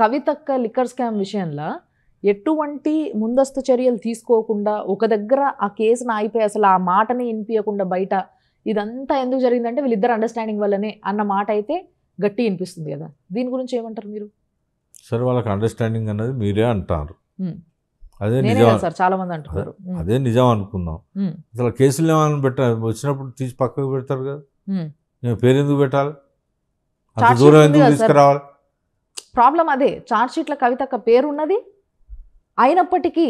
కవితక్క liquor scam విషయంలో ఎటువంటి ముందస్తు చర్యలు తీసుకోకుండా ఒక దగ్గర ఆ కేసును ఆగిపోయి అసలు ఆ మాటని వినిపించకుండా బయట ఇదంతా ఎందుకు జరిగిందంటే వీళ్ళిద్దరు అండర్స్టాండింగ్ వల్లనే అన్న మాట అయితే గట్టి వినిపిస్తుంది కదా దీని గురించి ఏమంటారు మీరు సార్ వాళ్ళకి అండర్స్టాండింగ్ అనేది మీరే అంటారు అదే నిజం సార్ చాలా మంది అంటున్నారు అదే నిజం అనుకుందాం అసలు కేసులు ఏమైనా పెట్టాలి వచ్చినప్పుడు తీసి పక్కకు పెడతారు కదా నేను పేరు ఎందుకు పెట్టాలి అంత దూరం ఎందుకు తీసుకురావాలి ప్రాబ్లం అదే చార్జ్ షీట్ల పేరు పేరున్నది అయినప్పటికీ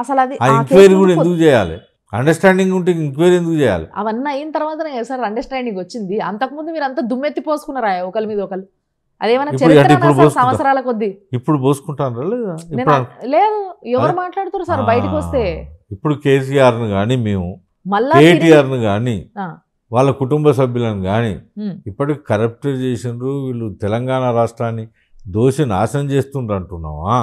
అసలు అది ఎంక్వైరీ కూడా ఎందుకు చేయాలి అండర్స్టాండింగ్ ఉంటే ఇంక్వైరీ ఎందుకు చేయాలి అవన్నీ అయిన తర్వాత సార్ అండర్స్టాండింగ్ వచ్చింది అంతకుముందు మీరు అంతా దుమ్మెత్తి పోసుకున్నారా ఒకరి మీద ఒకరు అదేమైనా సంవత్సరాల కొద్ది ఇప్పుడు పోసుకుంటాను లేదు ఎవరు మాట్లాడుతారు సార్ బయటకు వస్తే ఇప్పుడు కేసీఆర్ కానీ మేము కేటీఆర్ను కానీ వాళ్ళ కుటుంబ సభ్యులను కానీ ఇప్పటికి కరప్ట్ చేసినారు వీళ్ళు తెలంగాణ రాష్ట్రాన్ని దోషి నాశనం చేస్తుండ్రు అంటున్నావా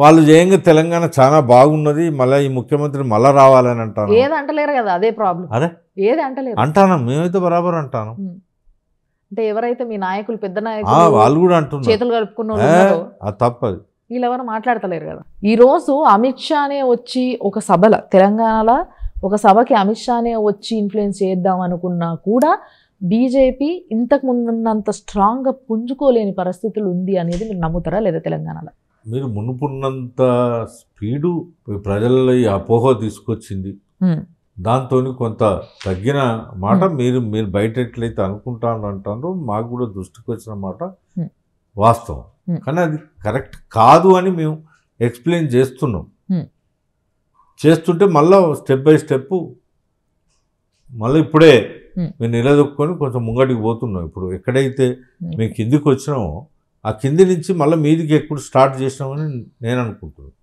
వాళ్ళు చేయంగా తెలంగాణ చాలా బాగున్నది మళ్ళీ ఈ ముఖ్యమంత్రి మళ్ళీ రావాలని అంటాను ఏది అంటలేరు కదా అదే ప్రాబ్లం అదే ఏది అంటలేరు అంటాను మేమైతే బరాబర్ అంటాను అంటే ఎవరైతే మీ నాయకులు పెద్ద నాయకులు వాళ్ళు కూడా అంటున్నారు చేతులు కలుపుకున్నారు తప్పదు ఎవరు మాట్లాడతలేరు కదా ఈరోజు అమిత్ షా అనే వచ్చి ఒక సభల తెలంగాణలో ఒక సభకి అమిత్ షానే వచ్చి ఇన్ఫ్లుయెన్స్ చేద్దాం అనుకున్నా కూడా బీజేపీ ఇంతకు ముందున్నంత స్ట్రాంగ్గా పుంజుకోలేని పరిస్థితులు ఉంది అనేది మీరు నమ్ముతారా లేదా తెలంగాణలో మీరు మునుపున్నంత స్పీడు ప్రజల్లో ఈ అపోహ తీసుకొచ్చింది దాంతో కొంత తగ్గిన మాట మీరు మీరు బయట ఎట్లయితే అనుకుంటాను అంటారో మాకు కూడా దృష్టికి వచ్చిన మాట వాస్తవం కానీ అది కరెక్ట్ కాదు అని మేము ఎక్స్ప్లెయిన్ చేస్తున్నాం చేస్తుంటే మళ్ళీ స్టెప్ బై స్టెప్ మళ్ళీ ఇప్పుడే మీరు నిలదొక్కుని కొంచెం ముంగడికి పోతున్నాం ఇప్పుడు ఎక్కడైతే మేము కిందికి వచ్చినామో ఆ కింది నుంచి మళ్ళీ మీదికి ఎప్పుడు స్టార్ట్ చేసినామని నేను అనుకుంటున్నాను